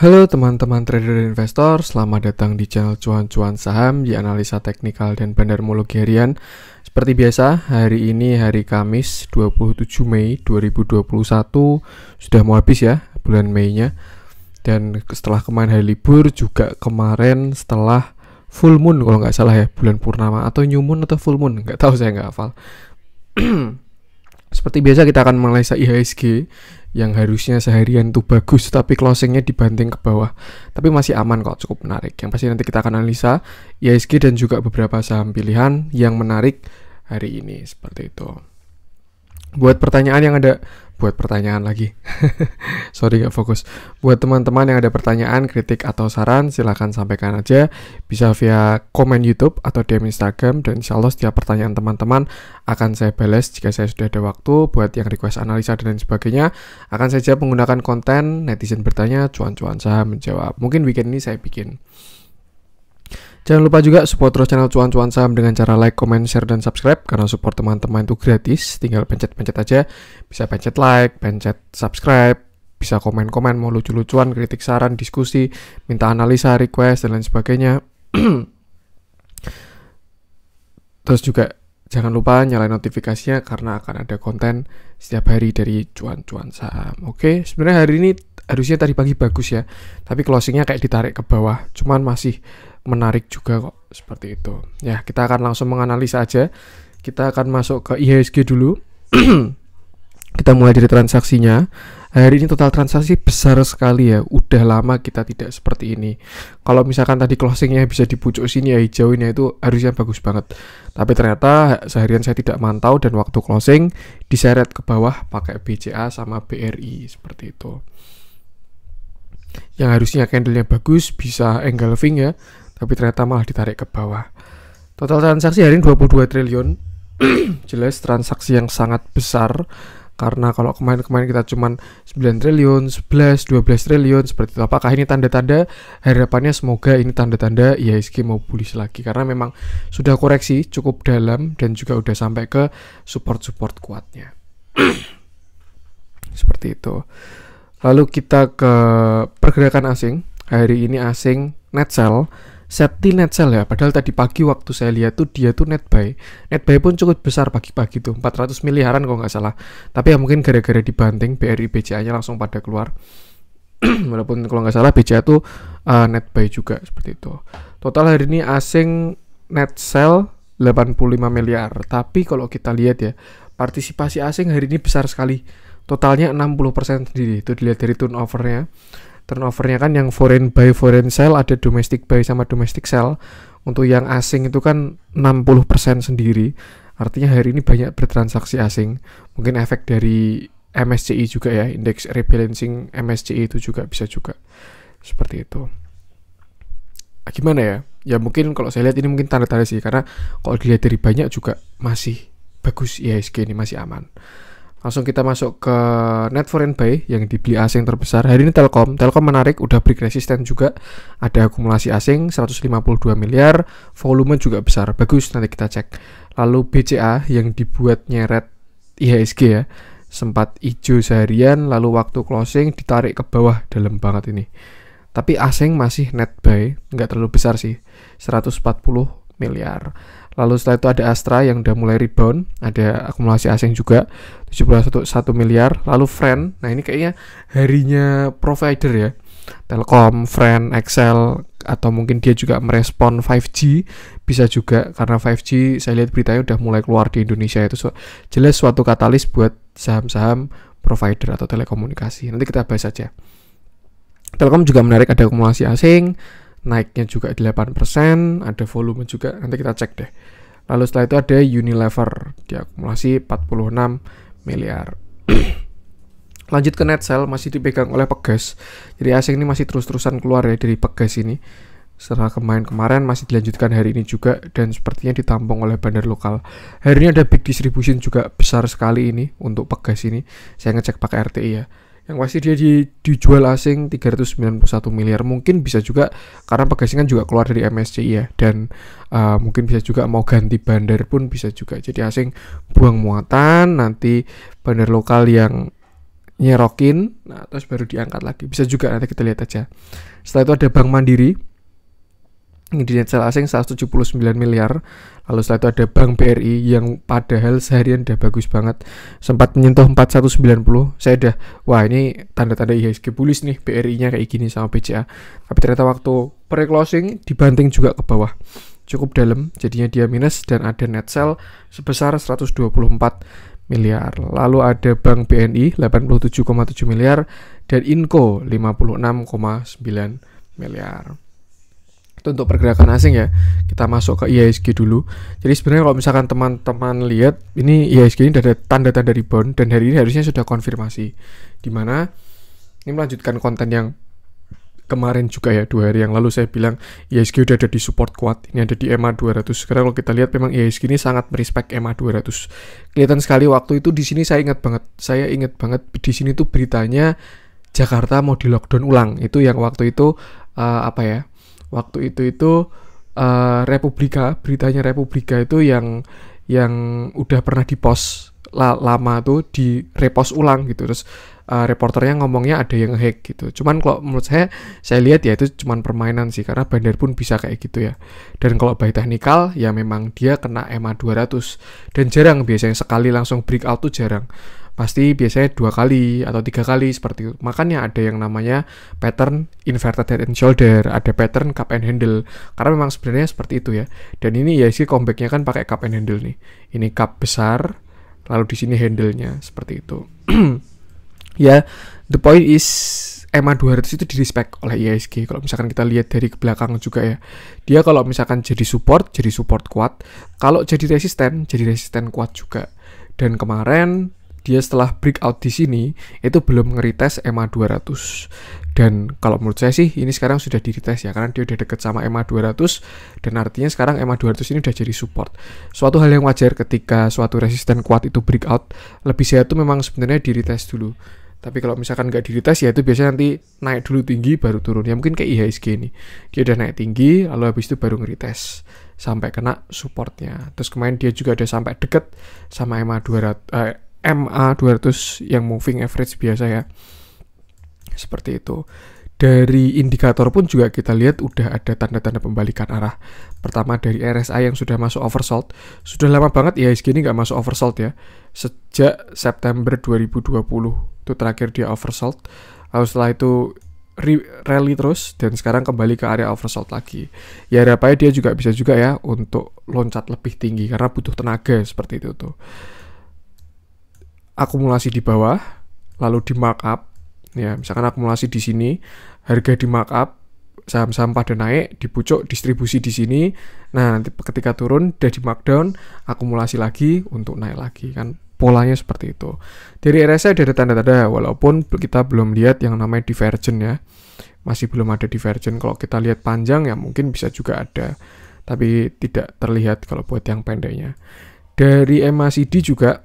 Halo teman-teman trader dan investor, selamat datang di channel cuan-cuan saham di analisa teknikal dan bandarmologi harian. Seperti biasa, hari ini hari Kamis 27 Mei 2021 sudah mau habis ya bulan Mei-nya. Dan setelah kemarin hari libur juga kemarin setelah full moon kalau nggak salah ya bulan purnama atau new moon atau full moon nggak tahu saya nggak hafal. Seperti biasa kita akan menganalisa IHSG yang harusnya seharian tuh bagus tapi closingnya dibanting ke bawah tapi masih aman kok cukup menarik yang pasti nanti kita akan analisa ISG e dan juga beberapa saham pilihan yang menarik hari ini seperti itu buat pertanyaan yang ada buat pertanyaan lagi sorry gak fokus buat teman-teman yang ada pertanyaan kritik atau saran silahkan sampaikan aja bisa via komen YouTube atau DM Instagram dan insya Allah setiap pertanyaan teman-teman akan saya balas jika saya sudah ada waktu buat yang request analisa dan lain sebagainya akan saya jawab menggunakan konten netizen bertanya cuan-cuan saya menjawab mungkin weekend ini saya bikin Jangan lupa juga support terus channel Cuan-Cuan Saham dengan cara like, comment, share, dan subscribe karena support teman-teman itu gratis, tinggal pencet-pencet aja. Bisa pencet like, pencet subscribe, bisa komen-komen, mau lucu-lucuan, kritik saran, diskusi, minta analisa, request, dan lain sebagainya. terus juga jangan lupa nyalain notifikasinya karena akan ada konten setiap hari dari Cuan-Cuan Saham. Oke, sebenarnya hari ini harusnya tadi pagi bagus ya, tapi closingnya kayak ditarik ke bawah, cuman masih menarik juga kok seperti itu. Ya, kita akan langsung menganalisa aja. Kita akan masuk ke IHSG dulu. kita mulai dari transaksinya. Hari ini total transaksi besar sekali ya. Udah lama kita tidak seperti ini. Kalau misalkan tadi closingnya bisa dipucuk sini ya hijau ini ya, itu harusnya bagus banget. Tapi ternyata seharian saya tidak mantau dan waktu closing diseret ke bawah pakai BCA sama BRI seperti itu yang harusnya candlenya bagus bisa engulfing ya tapi ternyata malah ditarik ke bawah. Total transaksi hari ini 22 triliun. Jelas transaksi yang sangat besar karena kalau kemarin-kemarin kita cuma 9 triliun, 11, 12 triliun seperti itu. Apakah ini tanda-tanda harapannya semoga ini tanda-tanda ya IHSG mau bullish lagi karena memang sudah koreksi cukup dalam dan juga udah sampai ke support-support kuatnya. seperti itu. Lalu kita ke pergerakan asing. Hari ini asing net sell safety net sell ya padahal tadi pagi waktu saya lihat tuh dia tuh net buy net buy pun cukup besar pagi-pagi tuh 400 miliaran kalau nggak salah tapi ya mungkin gara-gara dibanting BRI BCA nya langsung pada keluar walaupun kalau nggak salah BCA tuh uh, net buy juga seperti itu total hari ini asing net sell 85 miliar tapi kalau kita lihat ya partisipasi asing hari ini besar sekali totalnya 60% sendiri itu dilihat dari turnovernya turnovernya kan yang foreign buy foreign sell ada domestic buy sama domestic sell untuk yang asing itu kan 60% sendiri artinya hari ini banyak bertransaksi asing mungkin efek dari MSCI juga ya indeks rebalancing MSCI itu juga bisa juga seperti itu ah, gimana ya ya mungkin kalau saya lihat ini mungkin tanda-tanda sih karena kalau dilihat dari banyak juga masih bagus IHSG ini masih aman Langsung kita masuk ke net foreign buy yang dibeli asing terbesar. Hari ini Telkom. Telkom menarik, udah break resisten juga. Ada akumulasi asing 152 miliar, volume juga besar. Bagus, nanti kita cek. Lalu BCA yang dibuat nyeret IHSG ya. Sempat hijau seharian, lalu waktu closing ditarik ke bawah dalam banget ini. Tapi asing masih net buy, nggak terlalu besar sih. 140 miliar. Lalu setelah itu ada Astra yang udah mulai rebound, ada akumulasi asing juga 71 miliar. Lalu Friend, nah ini kayaknya harinya provider ya. Telkom, Friend, Excel, atau mungkin dia juga merespon 5G bisa juga karena 5G saya lihat beritanya udah mulai keluar di Indonesia itu su jelas suatu katalis buat saham-saham provider atau telekomunikasi nanti kita bahas saja Telkom juga menarik ada akumulasi asing naiknya juga 8%, ada volume juga, nanti kita cek deh. Lalu setelah itu ada Unilever, diakumulasi 46 miliar. Lanjut ke net sale, masih dipegang oleh Pegas. Jadi asing ini masih terus-terusan keluar ya dari Pegas ini. Setelah kemarin-kemarin masih dilanjutkan hari ini juga dan sepertinya ditampung oleh bandar lokal. Hari ini ada big distribution juga besar sekali ini untuk Pegas ini. Saya ngecek pakai RTI ya yang pasti dia di, dijual asing 391 miliar mungkin bisa juga karena Pegasingan juga keluar dari MSC ya dan uh, mungkin bisa juga mau ganti bandar pun bisa juga jadi asing buang muatan nanti bandar lokal yang nyerokin nah, terus baru diangkat lagi bisa juga nanti kita lihat aja setelah itu ada Bank Mandiri di net asing 179 miliar lalu setelah itu ada Bank BRI yang padahal seharian udah bagus banget sempat menyentuh 4190 saya udah wah ini tanda-tanda IHSG bullish nih BRI nya kayak gini sama BCA tapi ternyata waktu pre-closing dibanting juga ke bawah cukup dalam jadinya dia minus dan ada net sell sebesar 124 miliar. Lalu ada Bank BNI 87,7 miliar dan Inco 56,9 miliar itu untuk pergerakan asing ya kita masuk ke ihsg dulu jadi sebenarnya kalau misalkan teman-teman lihat ini ihsg ini ada tanda-tanda rebound dan hari ini harusnya sudah konfirmasi dimana ini melanjutkan konten yang kemarin juga ya dua hari yang lalu saya bilang IHSG udah ada di support kuat ini ada di EMA 200 sekarang kalau kita lihat memang IHSG ini sangat merespek EMA 200 kelihatan sekali waktu itu di sini saya ingat banget saya ingat banget di sini tuh beritanya Jakarta mau di lockdown ulang itu yang waktu itu uh, apa ya waktu itu itu uh, Republika beritanya Republika itu yang yang udah pernah dipost lama tuh di repost ulang gitu terus uh, reporternya ngomongnya ada yang hack gitu. Cuman kalau menurut saya, saya lihat ya itu cuman permainan sih karena bandar pun bisa kayak gitu ya. Dan kalau by technical ya memang dia kena MA 200 dan jarang biasanya sekali langsung break out tuh jarang. Pasti biasanya dua kali atau tiga kali seperti itu. Makanya ada yang namanya pattern inverted head and shoulder, ada pattern cup and handle. Karena memang sebenarnya seperti itu ya. Dan ini ya sih comebacknya kan pakai cup and handle nih. Ini cup besar, lalu di sini handle-nya seperti itu. ya the point is EMA 200 itu direspek oleh ISG kalau misalkan kita lihat dari ke belakang juga ya dia kalau misalkan jadi support jadi support kuat kalau jadi resisten jadi resisten kuat juga dan kemarin dia setelah breakout di sini itu belum ngerites EMA 200 dan kalau menurut saya sih ini sekarang sudah dirites ya karena dia udah deket sama EMA 200 dan artinya sekarang EMA 200 ini udah jadi support suatu hal yang wajar ketika suatu resisten kuat itu breakout lebih sehat itu memang sebenarnya dirites dulu tapi kalau misalkan nggak diretes ya itu biasanya nanti naik dulu tinggi baru turun. Ya mungkin kayak IHSG ini. Dia udah naik tinggi lalu habis itu baru ngerites sampai kena supportnya. Terus kemarin dia juga ada sampai deket sama MA 200 eh, MA 200 yang moving average biasa ya. Seperti itu dari indikator pun juga kita lihat udah ada tanda-tanda pembalikan arah. Pertama dari RSI yang sudah masuk oversold. Sudah lama banget IHSG ini nggak masuk oversold ya. Sejak September 2020 itu terakhir dia oversold lalu setelah itu rally terus dan sekarang kembali ke area oversold lagi. Ya harapannya dia juga bisa juga ya untuk loncat lebih tinggi karena butuh tenaga seperti itu tuh. Akumulasi di bawah lalu di markup ya misalkan akumulasi di sini harga di markup saham-saham pada naik dipucuk distribusi di sini nah nanti ketika turun udah di markdown akumulasi lagi untuk naik lagi kan polanya seperti itu. Dari RSI ada tanda-tanda walaupun kita belum lihat yang namanya divergen ya. Masih belum ada divergen. Kalau kita lihat panjang ya mungkin bisa juga ada. Tapi tidak terlihat kalau buat yang pendeknya. Dari MACD juga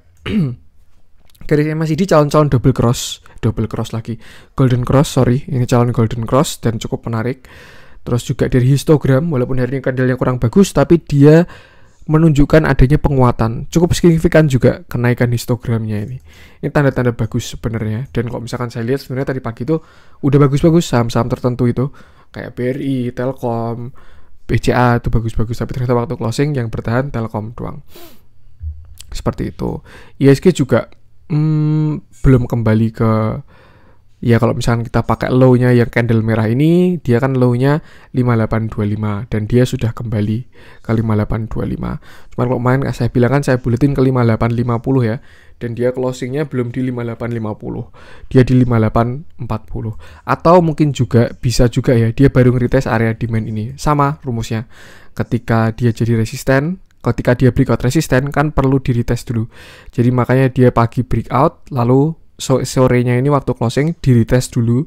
dari MACD calon-calon double cross, double cross lagi. Golden cross, sorry. Ini calon golden cross dan cukup menarik. Terus juga dari histogram, walaupun hari ini kandelnya kurang bagus, tapi dia menunjukkan adanya penguatan cukup signifikan juga kenaikan histogramnya ini ini tanda-tanda bagus sebenarnya dan kalau misalkan saya lihat sebenarnya tadi pagi itu udah bagus-bagus saham-saham tertentu itu kayak BRI, Telkom, BCA itu bagus-bagus tapi ternyata waktu closing yang bertahan Telkom doang seperti itu ISG juga hmm, belum kembali ke ya kalau misalkan kita pakai low-nya yang candle merah ini, dia kan low-nya 5825 dan dia sudah kembali ke 5825. Cuman kalau main saya bilang kan saya buletin ke 5850 ya dan dia closing-nya belum di 5850. Dia di 5840. Atau mungkin juga bisa juga ya dia baru ngeretest area demand ini. Sama rumusnya. Ketika dia jadi resisten, ketika dia breakout resisten kan perlu di retest dulu. Jadi makanya dia pagi breakout lalu so sorenya ini waktu closing diri tes dulu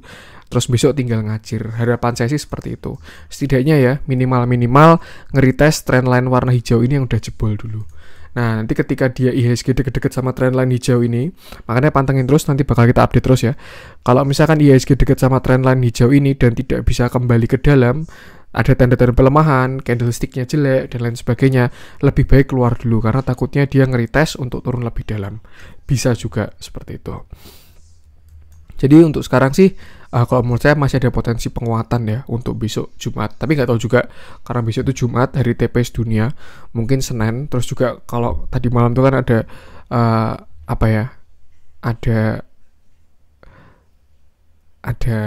terus besok tinggal ngacir. harapan saya sih seperti itu setidaknya ya minimal minimal ngeri tes trendline warna hijau ini yang udah jebol dulu Nah, nanti ketika dia IHSG deket-deket sama trendline hijau ini, makanya pantengin terus, nanti bakal kita update terus ya. Kalau misalkan IHSG deket sama trendline hijau ini dan tidak bisa kembali ke dalam, ada tanda-tanda pelemahan, candlesticknya jelek, dan lain sebagainya, lebih baik keluar dulu karena takutnya dia ngeri tes untuk turun lebih dalam. Bisa juga seperti itu. Jadi untuk sekarang sih, uh, kalau menurut saya masih ada potensi penguatan ya untuk besok Jumat. Tapi nggak tahu juga karena besok itu Jumat hari TPS dunia, mungkin Senin. Terus juga kalau tadi malam itu kan ada uh, apa ya? Ada ada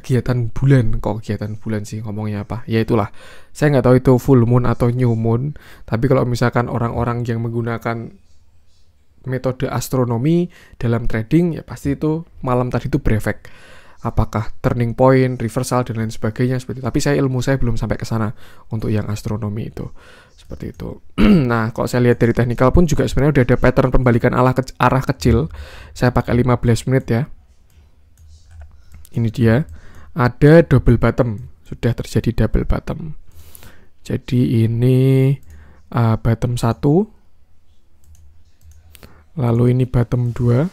kegiatan bulan kok kegiatan bulan sih ngomongnya apa ya itulah saya nggak tahu itu full moon atau new moon tapi kalau misalkan orang-orang yang menggunakan metode astronomi dalam trading ya pasti itu malam tadi itu berefek apakah turning point, reversal dan lain sebagainya seperti itu. tapi saya ilmu saya belum sampai ke sana untuk yang astronomi itu seperti itu. nah, kalau saya lihat dari teknikal pun juga sebenarnya udah ada pattern pembalikan arah, arah kecil. Saya pakai 15 menit ya. Ini dia ada double bottom sudah terjadi double bottom jadi ini uh, bottom 1 lalu ini bottom 2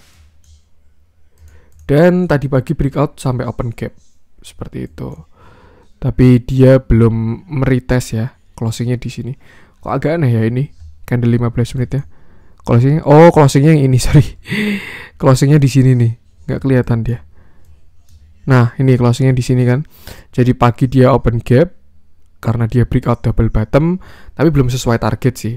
dan tadi pagi breakout sampai open gap seperti itu tapi dia belum meretest ya closingnya di sini kok agak aneh ya ini candle 15 menit ya closingnya oh closingnya yang ini sorry closingnya di sini nih nggak kelihatan dia Nah, ini closingnya di sini kan. Jadi pagi dia open gap karena dia breakout double bottom, tapi belum sesuai target sih.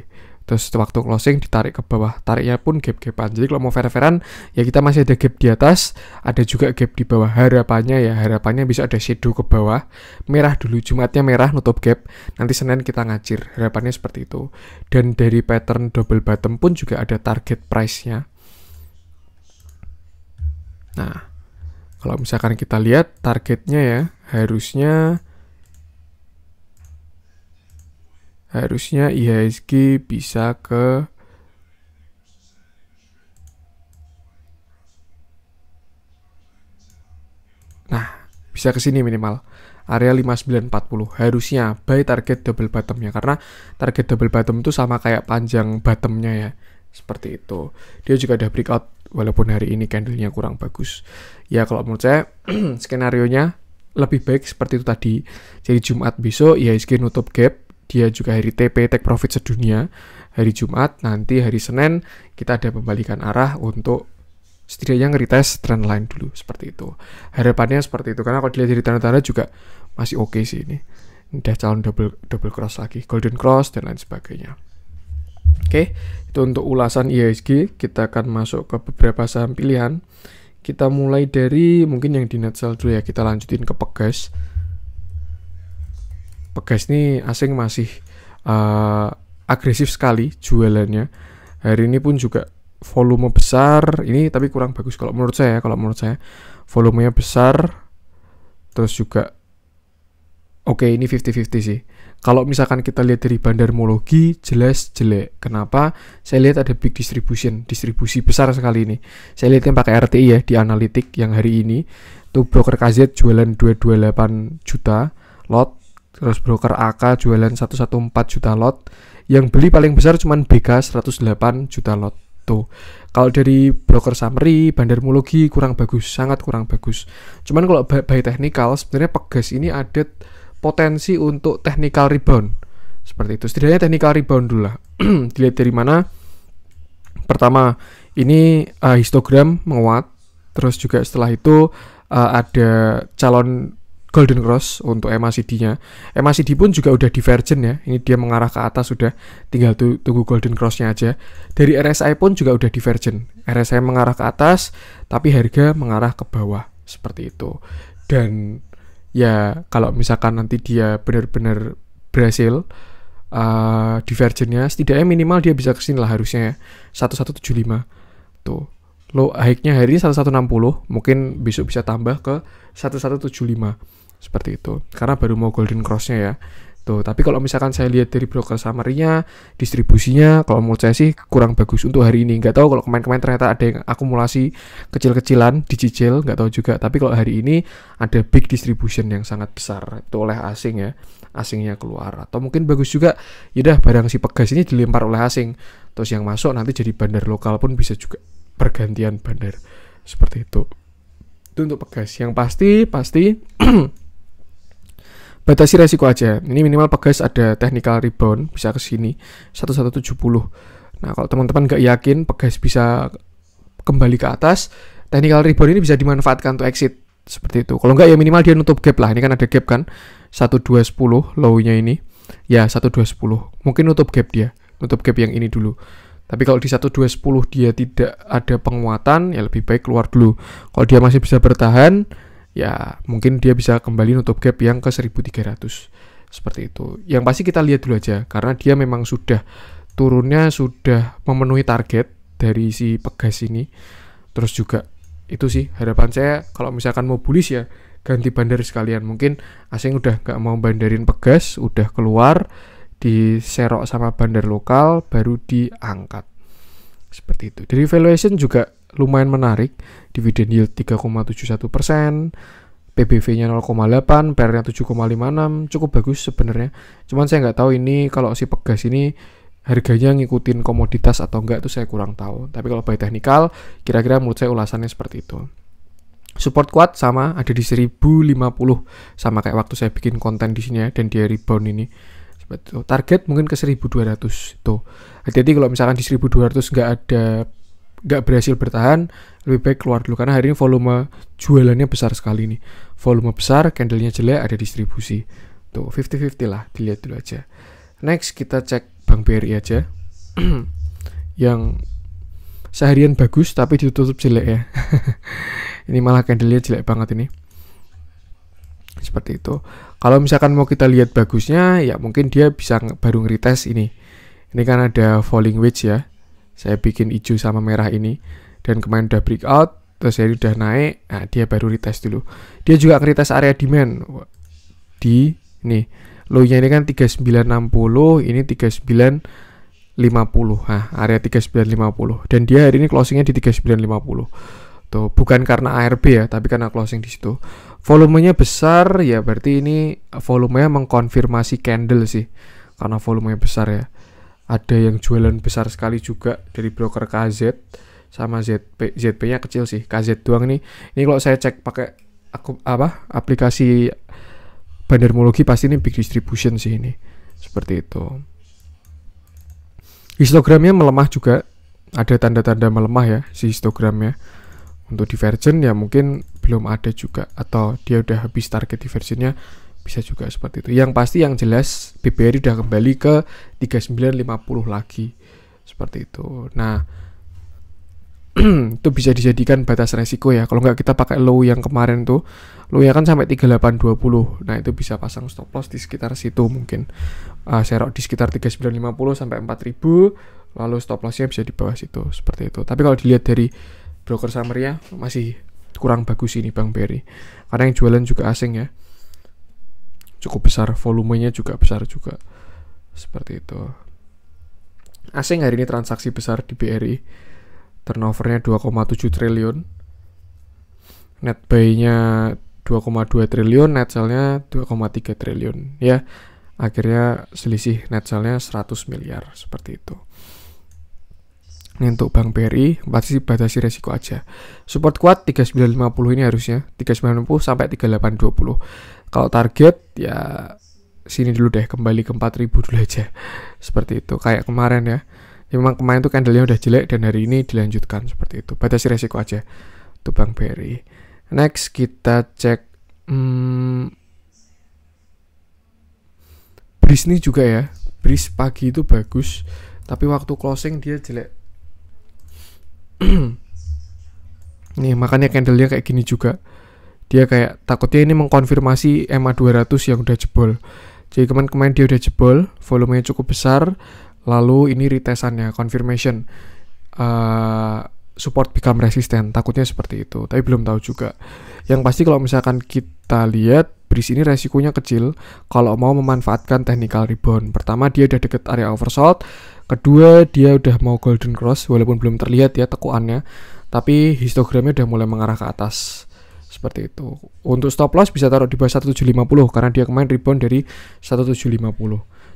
Terus waktu closing ditarik ke bawah, tariknya pun gap-gapan. Jadi kalau mau fair-fairan, ya kita masih ada gap di atas, ada juga gap di bawah. Harapannya ya, harapannya bisa ada shadow ke bawah. Merah dulu, Jumatnya merah, nutup gap. Nanti Senin kita ngacir, harapannya seperti itu. Dan dari pattern double bottom pun juga ada target price-nya. Nah, kalau misalkan kita lihat targetnya ya, harusnya harusnya IHSG bisa ke Nah, bisa ke sini minimal area 5940 harusnya buy target double bottomnya karena target double bottom itu sama kayak panjang bottomnya ya seperti itu dia juga ada breakout walaupun hari ini candlenya kurang bagus ya kalau menurut saya skenario nya lebih baik seperti itu tadi. Jadi Jumat besok IHSG ya, nutup gap, dia juga hari TP take profit sedunia hari Jumat, nanti hari Senin kita ada pembalikan arah untuk setidaknya ngeritest trend line dulu seperti itu. Harapannya seperti itu karena kalau dilihat dari tanda-tanda juga masih oke okay sih ini. Udah calon double double cross lagi, golden cross dan lain sebagainya. Oke, okay, itu untuk ulasan IHSG, kita akan masuk ke beberapa saham pilihan. Kita mulai dari mungkin yang di netsel dulu ya, kita lanjutin ke pegas. Pegas ini asing masih uh, agresif sekali jualannya. Hari ini pun juga volume besar, ini tapi kurang bagus kalau menurut saya, kalau menurut saya volumenya besar terus juga Oke, ini 50-50 sih. Kalau misalkan kita lihat dari bandarmologi, jelas jelek. Kenapa? Saya lihat ada big distribution, distribusi besar sekali ini. Saya lihat yang pakai RTI ya, di analitik yang hari ini. Tuh broker KZ jualan 228 juta lot, terus broker AK jualan 114 juta lot. Yang beli paling besar cuman BK 108 juta lot. Tuh. Kalau dari broker summary, bandarmologi kurang bagus, sangat kurang bagus. Cuman kalau by teknikal, sebenarnya pegas ini ada potensi untuk technical rebound seperti itu setidaknya technical rebound dulu lah dilihat dari mana pertama ini uh, histogram menguat terus juga setelah itu uh, ada calon Golden Cross untuk MACD-nya. MACD pun juga udah divergen ya. Ini dia mengarah ke atas sudah. Tinggal tunggu Golden Cross-nya aja. Dari RSI pun juga udah divergen. RSI mengarah ke atas, tapi harga mengarah ke bawah seperti itu. Dan ya kalau misalkan nanti dia benar-benar berhasil uh, divergennya setidaknya minimal dia bisa kesini lah harusnya ya 1175 tuh lo high-nya hari ini 1160 mungkin besok bisa tambah ke 1175 seperti itu karena baru mau golden cross-nya ya gitu. tapi kalau misalkan saya lihat dari broker summary-nya, distribusinya, kalau menurut saya sih kurang bagus untuk hari ini. Nggak tahu kalau kemarin-kemarin ternyata ada yang akumulasi kecil-kecilan, dicicil, nggak tahu juga. Tapi kalau hari ini ada big distribution yang sangat besar, itu oleh asing ya, asingnya keluar. Atau mungkin bagus juga, yaudah barang si pegas ini dilempar oleh asing. Terus yang masuk nanti jadi bandar lokal pun bisa juga pergantian bandar. Seperti itu. Itu untuk pegas. Yang pasti, pasti batasi resiko aja. Ini minimal pegas ada technical rebound bisa ke sini 1170. Nah, kalau teman-teman nggak yakin pegas bisa kembali ke atas, technical rebound ini bisa dimanfaatkan untuk exit seperti itu. Kalau nggak ya minimal dia nutup gap lah. Ini kan ada gap kan 1210 low-nya ini. Ya 1210. Mungkin nutup gap dia. Nutup gap yang ini dulu. Tapi kalau di 1210 dia tidak ada penguatan, ya lebih baik keluar dulu. Kalau dia masih bisa bertahan, ya mungkin dia bisa kembali nutup gap yang ke 1300 seperti itu yang pasti kita lihat dulu aja karena dia memang sudah turunnya sudah memenuhi target dari si pegas ini terus juga itu sih harapan saya kalau misalkan mau bullish ya ganti bandar sekalian mungkin asing udah nggak mau bandarin pegas udah keluar diserok sama bandar lokal baru diangkat seperti itu dari valuation juga lumayan menarik. Dividen yield 3,71 persen, PBV-nya 0,8, PR-nya 7,56, cukup bagus sebenarnya. Cuman saya nggak tahu ini kalau si pegas ini harganya ngikutin komoditas atau enggak itu saya kurang tahu. Tapi kalau by teknikal, kira-kira menurut saya ulasannya seperti itu. Support kuat sama ada di 1050 sama kayak waktu saya bikin konten di sini ya dan dia rebound ini. Target mungkin ke 1200 tuh. Hati-hati kalau misalkan di 1200 nggak ada nggak berhasil bertahan, lebih baik keluar dulu karena hari ini volume jualannya besar sekali nih. Volume besar, candlenya jelek, ada distribusi. Tuh, 50-50 lah, dilihat dulu aja. Next kita cek Bank BRI aja. yang seharian bagus tapi ditutup jelek ya. ini malah candlenya jelek banget ini. Seperti itu. Kalau misalkan mau kita lihat bagusnya ya mungkin dia bisa baru ngeritest ini. Ini kan ada falling wedge ya saya bikin hijau sama merah ini dan kemarin udah breakout terus saya udah naik nah dia baru retest dulu dia juga retest area demand di nih low-nya ini kan 3960 ini 3950 nah, area 3950 dan dia hari ini closingnya di 3950 tuh bukan karena ARB ya tapi karena closing di situ volumenya besar ya berarti ini volumenya mengkonfirmasi candle sih karena volumenya besar ya ada yang jualan besar sekali juga dari broker KZ sama ZP ZP-nya kecil sih KZ doang nih ini kalau saya cek pakai aku apa aplikasi bandermologi pasti ini big distribution sih ini seperti itu histogramnya melemah juga ada tanda-tanda melemah ya si histogramnya untuk divergen ya mungkin belum ada juga atau dia udah habis target divergennya bisa juga seperti itu yang pasti yang jelas BBRI udah kembali ke 3950 lagi seperti itu nah itu bisa dijadikan batas resiko ya kalau nggak kita pakai low yang kemarin tuh low ya kan sampai 3820 nah itu bisa pasang stop loss di sekitar situ mungkin uh, ah, serok di sekitar 3950 sampai 4000 lalu stop lossnya bisa di bawah situ seperti itu tapi kalau dilihat dari broker summary ya masih kurang bagus ini Bang Berry karena yang jualan juga asing ya cukup besar volumenya juga besar juga seperti itu asing hari ini transaksi besar di BRI turnovernya 2,7 triliun net buy-nya 2,2 triliun net sell-nya 2,3 triliun ya akhirnya selisih net sell-nya 100 miliar seperti itu ini untuk Bank BRI batasi batasi resiko aja support kuat 3950 ini harusnya 3950 sampai 3820 kalau target ya sini dulu deh kembali ke 4000 dulu aja. Seperti itu kayak kemarin ya. ya memang kemarin tuh candlenya udah jelek dan hari ini dilanjutkan seperti itu. Batasi resiko aja Tuh Bang Berry. Next kita cek hmm, bris ini juga ya. bris pagi itu bagus, tapi waktu closing dia jelek. Nih, makanya candlenya kayak gini juga dia kayak takutnya ini mengkonfirmasi MA 200 yang udah jebol jadi kemarin kemarin dia udah jebol volumenya cukup besar lalu ini retesannya confirmation uh, support become resistant takutnya seperti itu tapi belum tahu juga yang pasti kalau misalkan kita lihat bris ini resikonya kecil kalau mau memanfaatkan technical rebound pertama dia udah deket area oversold kedua dia udah mau golden cross walaupun belum terlihat ya tekuannya tapi histogramnya udah mulai mengarah ke atas seperti itu untuk stop loss bisa taruh di bawah 1750 karena dia kemarin rebound dari 1750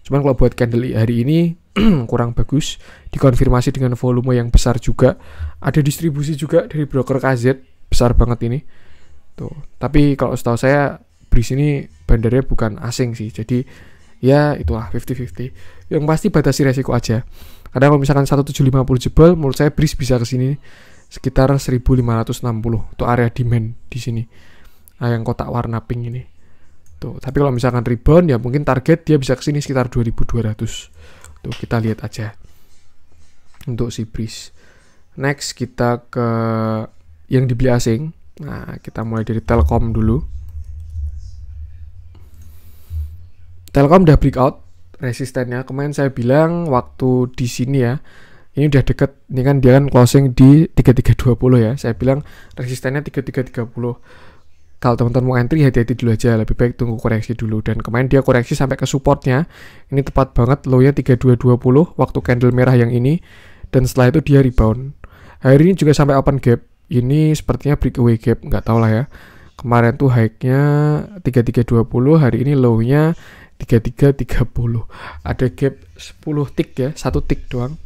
cuman kalau buat candle hari ini kurang bagus dikonfirmasi dengan volume yang besar juga ada distribusi juga dari broker KZ besar banget ini tuh tapi kalau setahu saya bris ini bandarnya bukan asing sih jadi ya itulah 50-50 yang pasti batasi resiko aja Karena kalau misalkan 1750 jebol menurut saya bris bisa ke sini sekitar 1560 untuk area demand di sini nah, yang kotak warna pink ini tuh tapi kalau misalkan rebound ya mungkin target dia bisa kesini sekitar 2200 tuh kita lihat aja untuk si breeze next kita ke yang dibeli asing nah kita mulai dari telkom dulu telkom udah breakout resistennya kemarin saya bilang waktu di sini ya ini udah deket ini kan dia kan closing di 3320 ya saya bilang resistennya 3330 kalau teman-teman mau entry hati-hati dulu aja lebih baik tunggu koreksi dulu dan kemarin dia koreksi sampai ke supportnya ini tepat banget low-nya 3220 waktu candle merah yang ini dan setelah itu dia rebound hari ini juga sampai open gap ini sepertinya breakaway gap nggak tau lah ya kemarin tuh high-nya 3320 hari ini low-nya 3330 ada gap 10 tick ya satu tick doang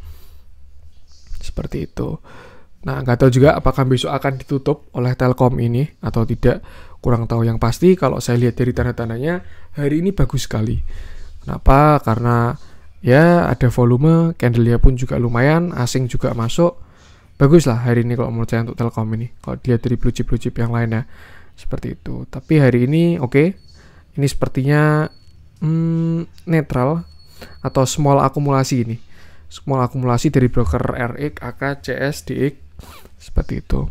seperti itu. Nah, nggak tahu juga apakah besok akan ditutup oleh Telkom ini atau tidak. Kurang tahu yang pasti. Kalau saya lihat dari tanda-tandanya, hari ini bagus sekali. Kenapa? Karena ya ada volume, candle candlenya pun juga lumayan, asing juga masuk. Bagus lah hari ini kalau menurut saya untuk Telkom ini. Kalau dilihat dari blue chip-blue chip yang lainnya. Seperti itu. Tapi hari ini, oke. Okay, ini sepertinya hmm, netral atau small akumulasi ini small akumulasi dari broker RX, AK, CS, DX seperti itu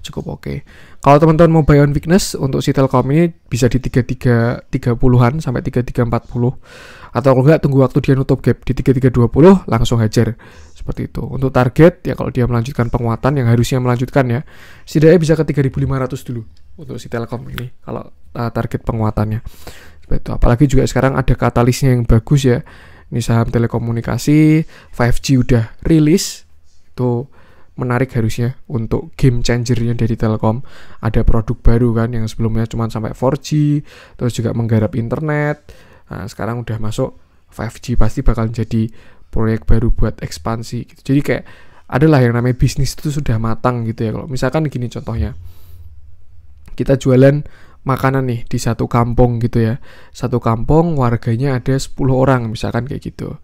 cukup oke. Okay. Kalau teman-teman mau buy on weakness untuk si Telkom ini bisa di 33 30-an sampai 3340 atau kalau enggak tunggu waktu dia nutup gap di 3320 langsung hajar seperti itu. Untuk target ya kalau dia melanjutkan penguatan yang harusnya melanjutkan ya setidaknya bisa ke 3500 dulu untuk si Telkom ini kalau uh, target penguatannya. Seperti itu. Apalagi juga sekarang ada katalisnya yang bagus ya ini saham telekomunikasi, 5G udah rilis, itu menarik harusnya untuk game changernya dari Telkom. Ada produk baru kan yang sebelumnya cuma sampai 4G, terus juga menggarap internet. Nah, sekarang udah masuk 5G pasti bakal jadi proyek baru buat ekspansi gitu. Jadi kayak adalah yang namanya bisnis itu sudah matang gitu ya. Kalau misalkan gini contohnya. Kita jualan makanan nih di satu kampung gitu ya. Satu kampung warganya ada 10 orang misalkan kayak gitu.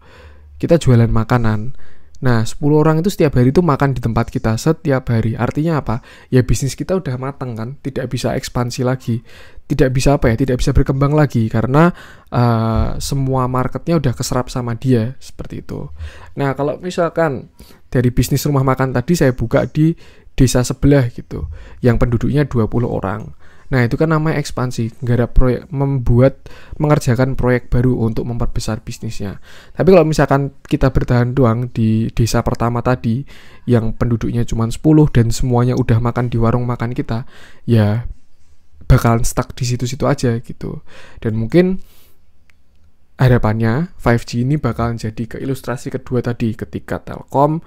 Kita jualan makanan. Nah, 10 orang itu setiap hari itu makan di tempat kita setiap hari. Artinya apa? Ya bisnis kita udah matang kan, tidak bisa ekspansi lagi. Tidak bisa apa ya? Tidak bisa berkembang lagi karena uh, semua marketnya udah keserap sama dia seperti itu. Nah, kalau misalkan dari bisnis rumah makan tadi saya buka di desa sebelah gitu, yang penduduknya 20 orang. Nah, itu kan namanya ekspansi, ada proyek, membuat mengerjakan proyek baru untuk memperbesar bisnisnya. Tapi kalau misalkan kita bertahan doang di desa pertama tadi yang penduduknya cuma 10 dan semuanya udah makan di warung makan kita, ya bakalan stuck di situ-situ aja gitu. Dan mungkin harapannya 5G ini bakalan jadi keilustrasi kedua tadi ketika Telkom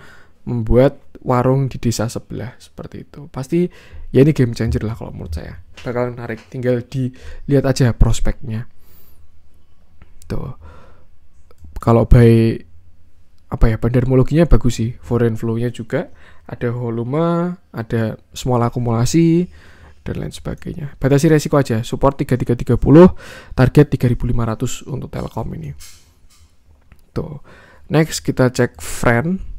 membuat warung di desa sebelah seperti itu. Pasti ya ini game changer lah kalau menurut saya. Bakal menarik, tinggal dilihat aja prospeknya. Tuh. Kalau by apa ya bandar mologinya bagus sih, foreign flow-nya juga ada volume, ada small akumulasi dan lain sebagainya. Batasi resiko aja, support 3330, target 3500 untuk Telkom ini. Tuh. Next kita cek friend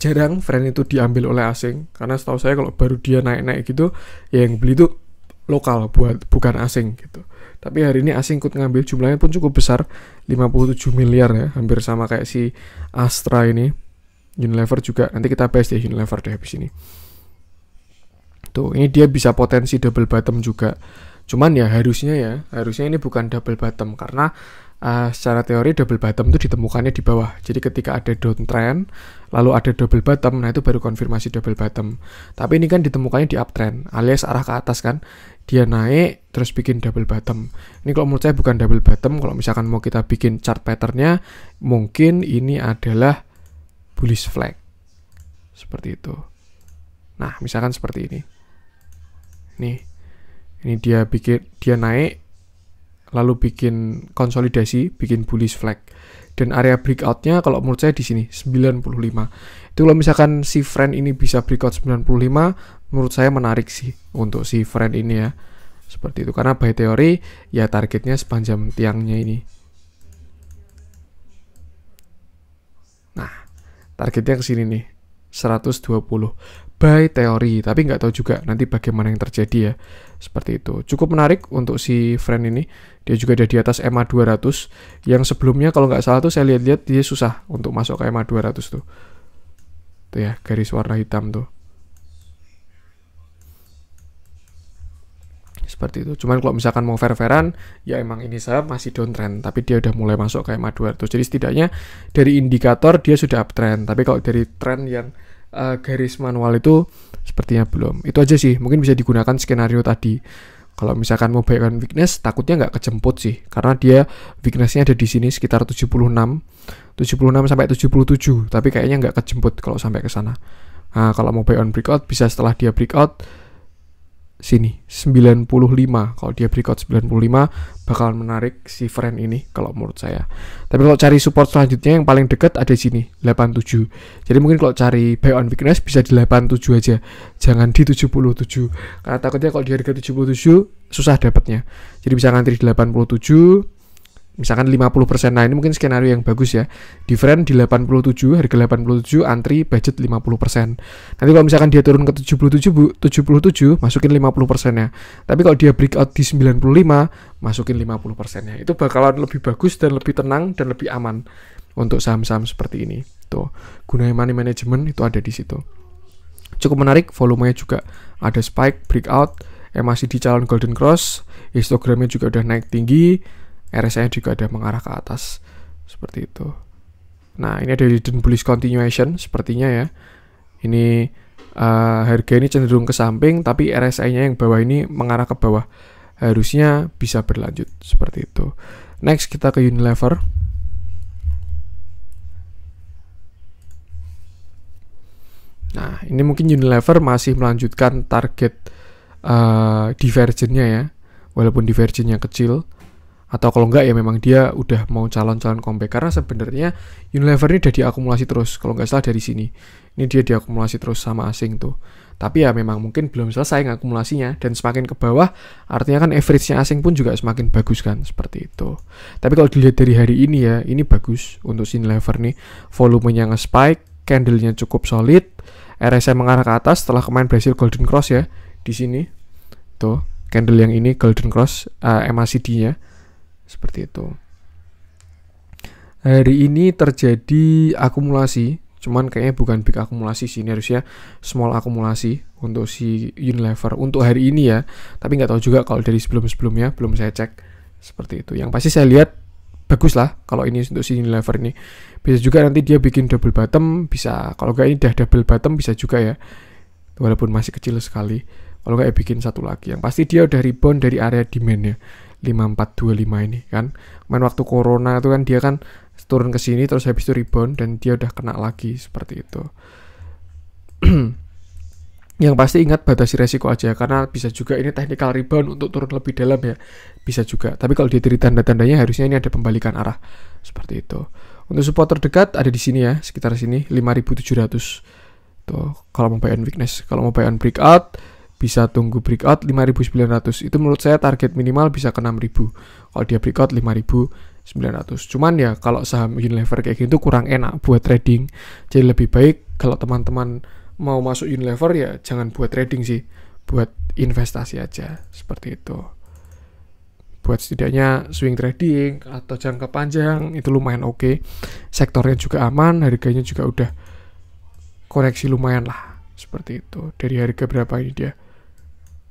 jarang friend itu diambil oleh asing karena setahu saya kalau baru dia naik-naik gitu ya yang beli itu lokal buat bukan asing gitu tapi hari ini asing ikut ngambil jumlahnya pun cukup besar 57 miliar ya hampir sama kayak si Astra ini Unilever juga nanti kita bahas deh Unilever deh habis ini tuh ini dia bisa potensi double bottom juga cuman ya harusnya ya harusnya ini bukan double bottom karena uh, secara teori double bottom itu ditemukannya di bawah. Jadi ketika ada downtrend, lalu ada double bottom, nah itu baru konfirmasi double bottom. Tapi ini kan ditemukannya di uptrend, alias arah ke atas kan. Dia naik, terus bikin double bottom. Ini kalau menurut saya bukan double bottom, kalau misalkan mau kita bikin chart patternnya, mungkin ini adalah bullish flag. Seperti itu. Nah, misalkan seperti ini. Nih, ini dia bikin dia naik lalu bikin konsolidasi, bikin bullish flag. Dan area breakoutnya kalau menurut saya di sini 95. Itu kalau misalkan si friend ini bisa breakout 95, menurut saya menarik sih untuk si friend ini ya. Seperti itu karena by teori ya targetnya sepanjang tiangnya ini. Nah, targetnya ke sini nih. 120 by teori, tapi nggak tahu juga nanti bagaimana yang terjadi ya. Seperti itu. Cukup menarik untuk si friend ini. Dia juga ada di atas ma 200 yang sebelumnya kalau nggak salah tuh saya lihat-lihat dia susah untuk masuk ke ma 200 tuh. Tuh ya, garis warna hitam tuh. seperti itu. Cuman kalau misalkan mau fair-fairan, ya emang ini saya masih downtrend, tapi dia udah mulai masuk ke MA 200. Jadi setidaknya dari indikator dia sudah uptrend, tapi kalau dari trend yang uh, garis manual itu sepertinya belum. Itu aja sih, mungkin bisa digunakan skenario tadi. Kalau misalkan mau bayarkan weakness, takutnya nggak kejemput sih. Karena dia weaknessnya ada di sini sekitar 76. 76 sampai 77, tapi kayaknya nggak kejemput kalau sampai ke sana. Nah, kalau mau buy breakout, bisa setelah dia breakout, sini 95 kalau dia breakout 95 bakalan menarik si friend ini kalau menurut saya tapi kalau cari support selanjutnya yang paling dekat ada di sini 87 jadi mungkin kalau cari buy on weakness bisa di 87 aja jangan di 77 karena takutnya kalau di harga 77 susah dapatnya jadi bisa ngantri di 87 misalkan 50%. Nah, ini mungkin skenario yang bagus ya. Different di 87, harga 87, antri budget 50%. Nanti kalau misalkan dia turun ke 77, bu, 77 masukin 50% ya. Tapi kalau dia breakout di 95, masukin 50% ya. Itu bakalan lebih bagus dan lebih tenang dan lebih aman untuk saham-saham seperti ini. Tuh, gunanya money management itu ada di situ. Cukup menarik, volumenya juga ada spike, breakout, di calon Golden Cross, histogramnya juga udah naik tinggi, RSI juga ada mengarah ke atas seperti itu. Nah, ini ada hidden bullish continuation sepertinya ya. Ini uh, harga ini cenderung ke samping tapi RSI-nya yang bawah ini mengarah ke bawah. Harusnya bisa berlanjut seperti itu. Next kita ke Unilever. Nah, ini mungkin Unilever masih melanjutkan target uh, divergennya ya. Walaupun divergennya kecil atau kalau enggak ya memang dia udah mau calon-calon comeback karena sebenarnya Unilever ini udah diakumulasi terus kalau nggak salah dari sini ini dia diakumulasi terus sama asing tuh tapi ya memang mungkin belum selesai ngakumulasinya dan semakin ke bawah artinya kan average-nya asing pun juga semakin bagus kan seperti itu tapi kalau dilihat dari hari ini ya ini bagus untuk Unilever nih volumenya nge-spike candle-nya cukup solid RSI mengarah ke atas setelah kemarin berhasil golden cross ya di sini tuh candle yang ini golden cross uh, eh, MACD-nya seperti itu hari ini terjadi akumulasi cuman kayaknya bukan big akumulasi sih ini harusnya small akumulasi untuk si Unilever untuk hari ini ya tapi nggak tahu juga kalau dari sebelum-sebelumnya belum saya cek seperti itu yang pasti saya lihat bagus lah kalau ini untuk si Unilever ini bisa juga nanti dia bikin double bottom bisa kalau nggak ini dah double bottom bisa juga ya walaupun masih kecil sekali kalau nggak ya bikin satu lagi yang pasti dia udah rebound dari area demand ya 5425 ini kan main waktu corona itu kan dia kan turun ke sini terus habis itu rebound dan dia udah kena lagi seperti itu yang pasti ingat batasi resiko aja karena bisa juga ini technical rebound untuk turun lebih dalam ya bisa juga tapi kalau dia dari tanda-tandanya harusnya ini ada pembalikan arah seperti itu untuk support terdekat ada di sini ya sekitar sini 5700 tuh kalau mau buy on weakness kalau mau buy on breakout bisa tunggu breakout 5900 itu menurut saya target minimal bisa ke 6000 kalau dia breakout 5900 cuman ya kalau saham Unilever kayak gitu kurang enak buat trading jadi lebih baik kalau teman-teman mau masuk Unilever ya jangan buat trading sih buat investasi aja seperti itu buat setidaknya swing trading atau jangka panjang itu lumayan oke okay. sektornya juga aman harganya juga udah koreksi lumayan lah seperti itu dari harga berapa ini dia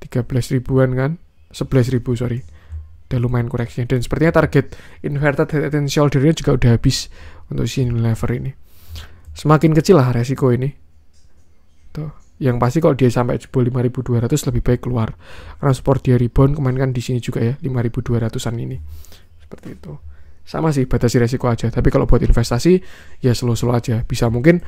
13 ribuan kan 11 ribu sorry udah lumayan koreksinya dan sepertinya target inverted head and nya juga udah habis untuk si lever ini semakin kecil lah resiko ini tuh yang pasti kalau dia sampai jebol 5200 lebih baik keluar karena support dia rebound kemarin kan di sini juga ya 5200an ini seperti itu sama sih batasi resiko aja tapi kalau buat investasi ya slow-slow aja bisa mungkin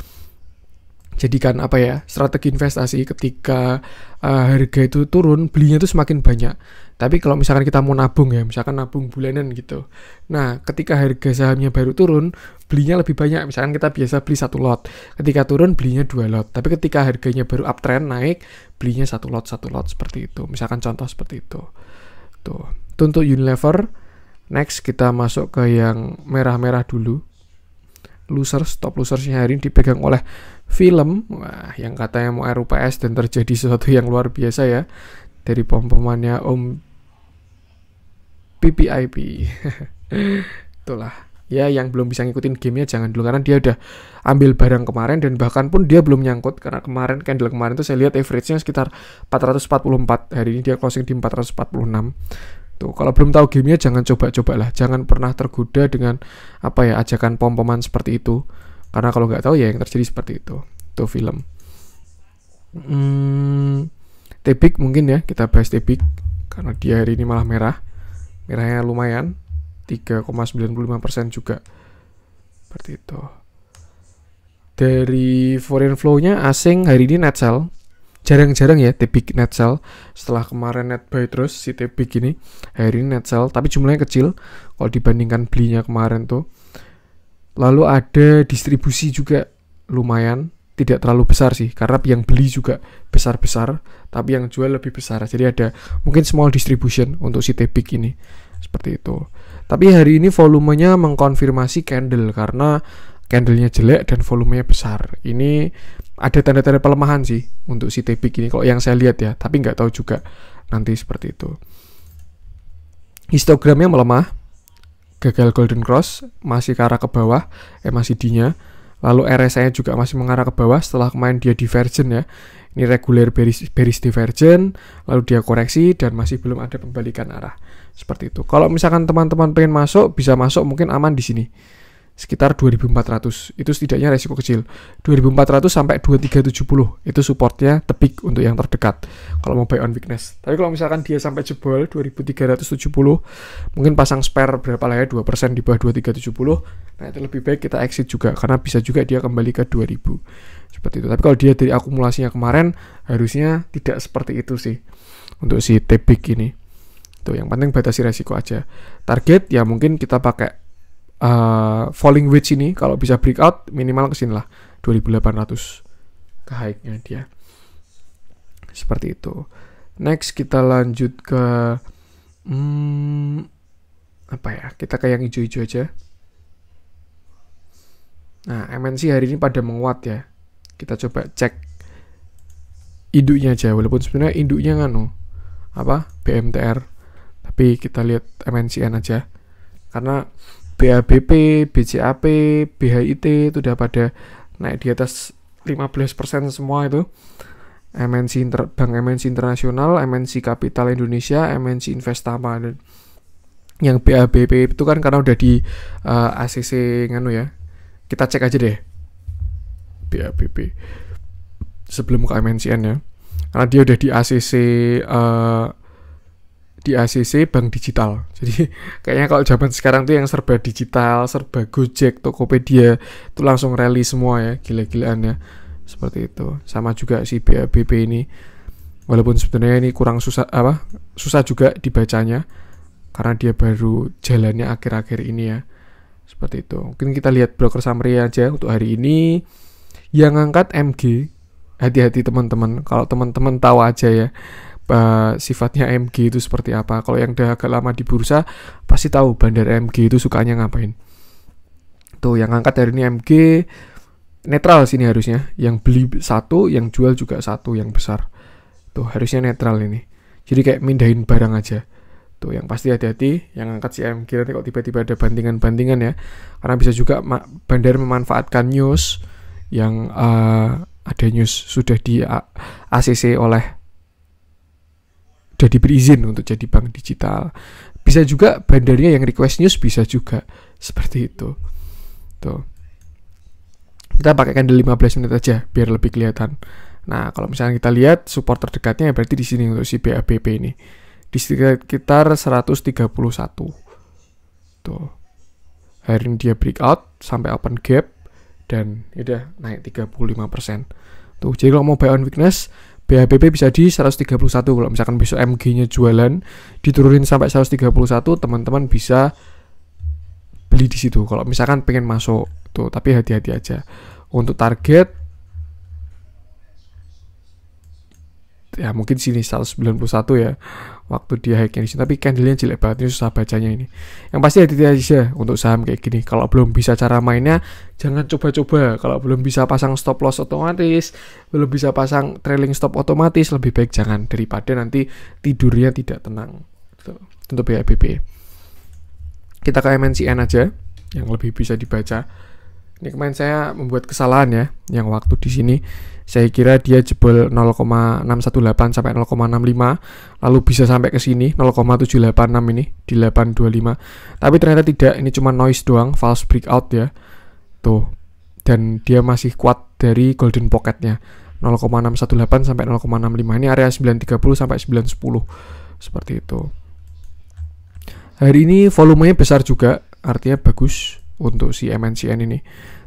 jadikan apa ya strategi investasi ketika uh, harga itu turun belinya itu semakin banyak tapi kalau misalkan kita mau nabung ya misalkan nabung bulanan gitu nah ketika harga sahamnya baru turun belinya lebih banyak misalkan kita biasa beli satu lot ketika turun belinya dua lot tapi ketika harganya baru uptrend naik belinya satu lot satu lot seperti itu misalkan contoh seperti itu tuh itu untuk Unilever next kita masuk ke yang merah-merah dulu loser stop losersnya hari ini dipegang oleh film wah, yang katanya mau RUPS dan terjadi sesuatu yang luar biasa ya dari pom-pomannya Om PPIP itulah ya yang belum bisa ngikutin gamenya jangan dulu karena dia udah ambil barang kemarin dan bahkan pun dia belum nyangkut karena kemarin candle kemarin tuh saya lihat average-nya sekitar 444 hari ini dia closing di 446 Tuh, kalau belum tahu gamenya jangan coba-cobalah. Jangan pernah tergoda dengan apa ya ajakan pom-poman seperti itu karena kalau nggak tahu ya yang terjadi seperti itu itu film hmm, Tebik mungkin ya kita bahas Tebik karena dia hari ini malah merah merahnya lumayan 3,95% juga seperti itu dari foreign flow-nya asing hari ini net sell jarang-jarang ya Tebik net sell setelah kemarin net buy terus si Tebik ini hari ini net sell tapi jumlahnya kecil kalau dibandingkan belinya kemarin tuh Lalu ada distribusi juga lumayan, tidak terlalu besar sih, karena yang beli juga besar-besar, tapi yang jual lebih besar. Jadi ada mungkin small distribution untuk si Tebik ini, seperti itu. Tapi hari ini volumenya mengkonfirmasi candle karena candlenya jelek dan volumenya besar. Ini ada tanda-tanda pelemahan sih untuk si Tebik ini kalau yang saya lihat ya, tapi nggak tahu juga nanti seperti itu. Histogramnya melemah, gagal golden cross, masih ke arah ke bawah, eh masih D-nya. Lalu RSI-nya juga masih mengarah ke bawah setelah kemarin dia divergen ya. Ini regular bearish, bearish divergen, lalu dia koreksi dan masih belum ada pembalikan arah. Seperti itu. Kalau misalkan teman-teman pengen masuk, bisa masuk mungkin aman di sini sekitar 2400 itu setidaknya resiko kecil 2400 sampai 2370 itu supportnya tebik untuk yang terdekat kalau mau buy on weakness tapi kalau misalkan dia sampai jebol 2370 mungkin pasang spare berapa lah ya 2% di bawah 2370 nah itu lebih baik kita exit juga karena bisa juga dia kembali ke 2000 seperti itu tapi kalau dia dari akumulasinya kemarin harusnya tidak seperti itu sih untuk si tebik ini tuh yang penting batasi resiko aja target ya mungkin kita pakai uh, falling wedge ini kalau bisa breakout minimal ke lah 2800 ke high-nya dia seperti itu next kita lanjut ke hmm, apa ya kita ke yang hijau-hijau aja nah MNC hari ini pada menguat ya kita coba cek induknya aja walaupun sebenarnya induknya nganu apa BMTR tapi kita lihat MNCN aja karena BABP, Bcap, BHIT itu udah pada naik di atas 15% semua itu. MNC Inter Bank MNC Internasional, MNC Kapital Indonesia, MNC Investama dan yang BABP itu kan karena udah di uh, eh, ACC nganu ya. Kita cek aja deh. BABP sebelum ke MNCN ya. Karena dia udah di ACC uh, di ACC bank digital. Jadi kayaknya kalau zaman sekarang tuh yang serba digital, serba Gojek, Tokopedia itu langsung rally semua ya, gila-gilaan ya. Seperti itu. Sama juga si BABP ini. Walaupun sebenarnya ini kurang susah apa? Susah juga dibacanya karena dia baru jalannya akhir-akhir ini ya. Seperti itu. Mungkin kita lihat broker summary aja untuk hari ini. Yang angkat MG. Hati-hati teman-teman. Kalau teman-teman tahu aja ya uh, sifatnya MG itu seperti apa. Kalau yang udah agak lama di bursa pasti tahu bandar MG itu sukanya ngapain. Tuh yang angkat hari ini MG netral sini harusnya. Yang beli satu, yang jual juga satu yang besar. Tuh harusnya netral ini. Jadi kayak mindahin barang aja. Tuh yang pasti hati-hati yang angkat si MG nanti kok tiba-tiba ada bandingan-bandingan ya. Karena bisa juga bandar memanfaatkan news yang uh, ada news sudah di ACC oleh udah diberi izin untuk jadi bank digital. Bisa juga bandarnya yang request news bisa juga seperti itu. Tuh. Kita pakai candle 15 menit aja biar lebih kelihatan. Nah, kalau misalnya kita lihat support terdekatnya ya berarti di sini untuk si BABP ini. Di sekitar 131. Tuh. Hari ini dia breakout sampai open gap dan ya udah naik 35%. Tuh, jadi kalau mau buy on weakness BHBP bisa di 131 kalau misalkan besok MG-nya jualan diturunin sampai 131 teman-teman bisa beli di situ kalau misalkan pengen masuk tuh tapi hati-hati aja untuk target ya mungkin sini 191 ya waktu dia high di tapi candlenya jelek banget ini susah bacanya ini yang pasti hati-hati aja untuk saham kayak gini kalau belum bisa cara mainnya jangan coba-coba kalau belum bisa pasang stop loss otomatis belum bisa pasang trailing stop otomatis lebih baik jangan daripada nanti tidurnya tidak tenang tentu gitu. untuk BABP kita ke MNCN aja yang lebih bisa dibaca ini kemarin saya membuat kesalahan ya yang waktu di sini saya kira dia jebol 0,618 sampai 0,65 lalu bisa sampai ke sini 0,786 ini di 825 tapi ternyata tidak ini cuma noise doang false breakout ya tuh dan dia masih kuat dari golden pocketnya 0,618 sampai 0,65 ini area 930 sampai 910 seperti itu hari ini volumenya besar juga artinya bagus untuk si MNCN ini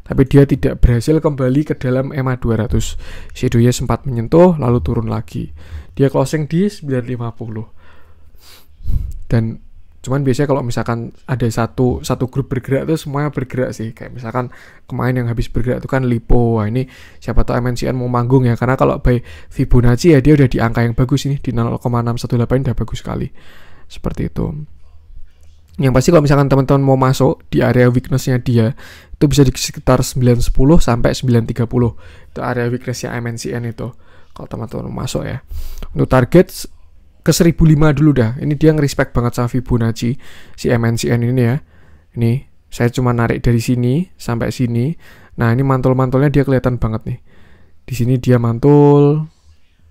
tapi dia tidak berhasil kembali ke dalam EMA 200. Shidoya sempat menyentuh lalu turun lagi. Dia closing di 950. Dan cuman biasanya kalau misalkan ada satu satu grup bergerak tuh semuanya bergerak sih. Kayak misalkan kemarin yang habis bergerak itu kan Lipo. Wah, ini siapa tahu MNCN mau manggung ya karena kalau by Fibonacci ya dia udah di angka yang bagus ini di 0,618 udah bagus sekali. Seperti itu yang pasti kalau misalkan teman-teman mau masuk di area weaknessnya dia itu bisa di sekitar 910 sampai 930 itu area weaknessnya MNCN itu kalau teman-teman mau masuk ya untuk target ke 1005 dulu dah ini dia ngerespect banget sama Fibonacci si MNCN ini ya ini saya cuma narik dari sini sampai sini nah ini mantul-mantulnya dia kelihatan banget nih di sini dia mantul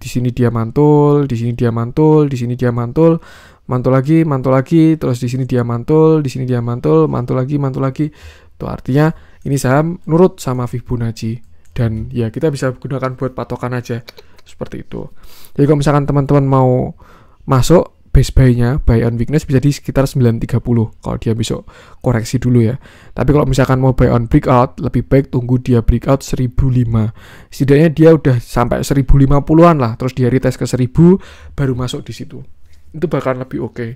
di sini dia mantul, di sini dia mantul, di sini dia mantul, mantul lagi, mantul lagi, terus di sini dia mantul, di sini dia mantul, mantul lagi, mantul lagi. Itu artinya ini saham nurut sama Fibonacci dan ya kita bisa gunakan buat patokan aja seperti itu. Jadi kalau misalkan teman-teman mau masuk base buy-nya buy on weakness bisa di sekitar 9.30 kalau dia besok koreksi dulu ya. Tapi kalau misalkan mau buy on breakout lebih baik tunggu dia breakout 1005. Setidaknya dia udah sampai 1050-an lah terus dia retest ke 1000 baru masuk di situ itu bakal lebih oke okay.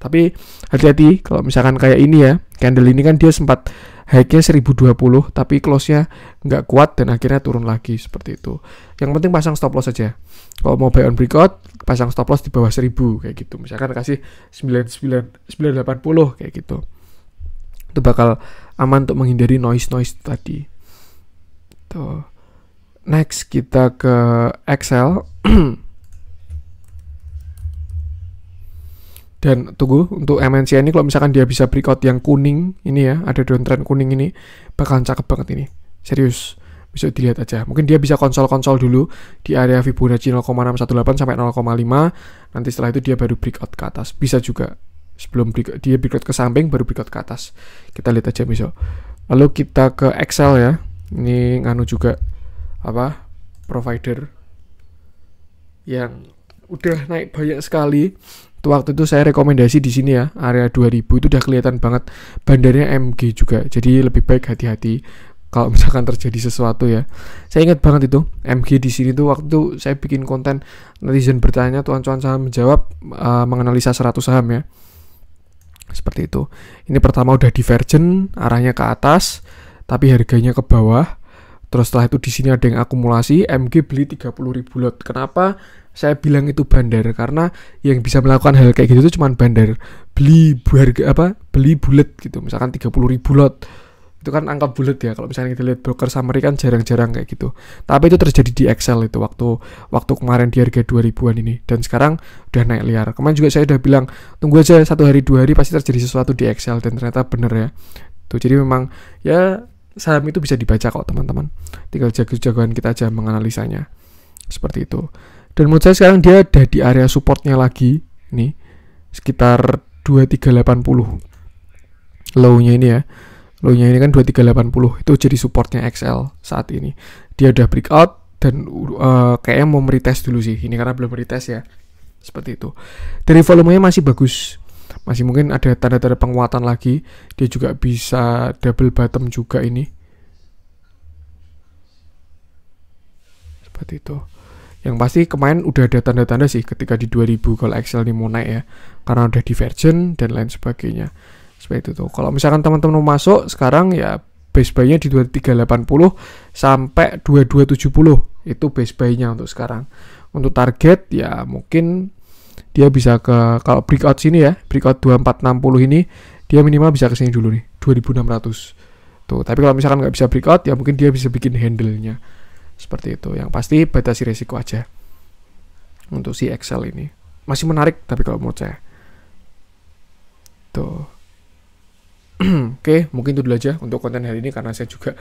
tapi hati-hati kalau misalkan kayak ini ya candle ini kan dia sempat high-nya 1020 tapi close-nya nggak kuat dan akhirnya turun lagi seperti itu. Yang penting pasang stop loss aja. Kalau mau buy on breakout, pasang stop loss di bawah 1000 kayak gitu. Misalkan kasih 99 980 kayak gitu. Itu bakal aman untuk menghindari noise-noise tadi. Tuh. Next kita ke Excel. Dan tunggu untuk MNC ini kalau misalkan dia bisa breakout yang kuning ini ya, ada downtrend kuning ini bakalan cakep banget ini. Serius. Bisa dilihat aja. Mungkin dia bisa konsol-konsol dulu di area Fibonacci 0,618 sampai 0,5. Nanti setelah itu dia baru breakout ke atas. Bisa juga sebelum breakout, dia breakout ke samping baru breakout ke atas. Kita lihat aja misal. Lalu kita ke Excel ya. Ini nganu juga apa? provider yang udah naik banyak sekali itu waktu itu saya rekomendasi di sini ya area 2000 itu udah kelihatan banget bandarnya MG juga jadi lebih baik hati-hati kalau misalkan terjadi sesuatu ya saya ingat banget itu MG di sini tuh waktu itu saya bikin konten netizen bertanya tuan-tuan saham menjawab uh, menganalisa 100 saham ya seperti itu ini pertama udah divergen arahnya ke atas tapi harganya ke bawah terus setelah itu di sini ada yang akumulasi MG beli 30.000 lot kenapa saya bilang itu bandar karena yang bisa melakukan hal kayak gitu itu cuma bandar beli harga apa beli bulat gitu misalkan 30 ribu lot itu kan angka bulat ya kalau misalnya kita lihat broker summary kan jarang-jarang kayak gitu tapi itu terjadi di Excel itu waktu waktu kemarin di harga 2000-an ini dan sekarang udah naik liar kemarin juga saya udah bilang tunggu aja satu hari dua hari pasti terjadi sesuatu di Excel dan ternyata bener ya tuh jadi memang ya saham itu bisa dibaca kok teman-teman tinggal jago-jagoan kita aja menganalisanya seperti itu dan menurut saya sekarang dia ada di area supportnya lagi nih sekitar 2380 low-nya ini ya low-nya ini kan 2380 itu jadi supportnya XL saat ini dia udah breakout dan uh, kayaknya mau meretest dulu sih ini karena belum meretest ya seperti itu dari volumenya masih bagus masih mungkin ada tanda-tanda penguatan lagi dia juga bisa double bottom juga ini seperti itu yang pasti kemarin udah ada tanda-tanda sih ketika di 2000 kalau Excel ini mau naik ya. Karena udah divergen dan lain sebagainya. Seperti itu tuh. Kalau misalkan teman-teman mau masuk sekarang ya base buy-nya di 2380 sampai 2270. Itu base buy-nya untuk sekarang. Untuk target ya mungkin dia bisa ke kalau breakout sini ya, breakout 2460 ini dia minimal bisa ke sini dulu nih, 2600. Tuh, tapi kalau misalkan nggak bisa breakout ya mungkin dia bisa bikin handle-nya. Seperti itu. Yang pasti batasi risiko aja untuk si Excel ini. Masih menarik tapi kalau menurut saya. Tuh. Oke, mungkin itu dulu aja untuk konten hari ini karena saya juga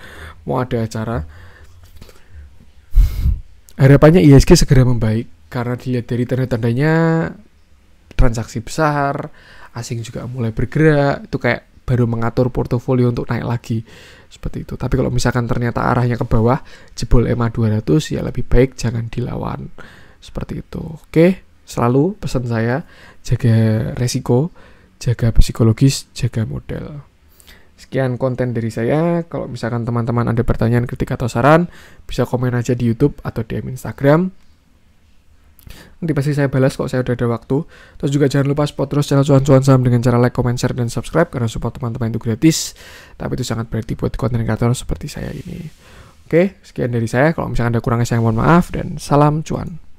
mau ada acara. Harapannya ISG segera membaik karena dilihat dari tanda-tandanya transaksi besar, asing juga mulai bergerak, itu kayak baru mengatur portofolio untuk naik lagi seperti itu tapi kalau misalkan ternyata arahnya ke bawah jebol EMA 200 ya lebih baik jangan dilawan seperti itu oke selalu pesan saya jaga resiko jaga psikologis jaga modal sekian konten dari saya kalau misalkan teman-teman ada pertanyaan kritik atau saran bisa komen aja di YouTube atau DM Instagram Nanti pasti saya balas kok saya udah ada waktu. Terus juga jangan lupa support terus channel cuan-cuan saham dengan cara like, comment, share, dan subscribe. Karena support teman-teman itu gratis. Tapi itu sangat berarti buat konten kreator seperti saya ini. Oke, sekian dari saya. Kalau misalnya ada kurangnya saya mohon maaf. Dan salam cuan.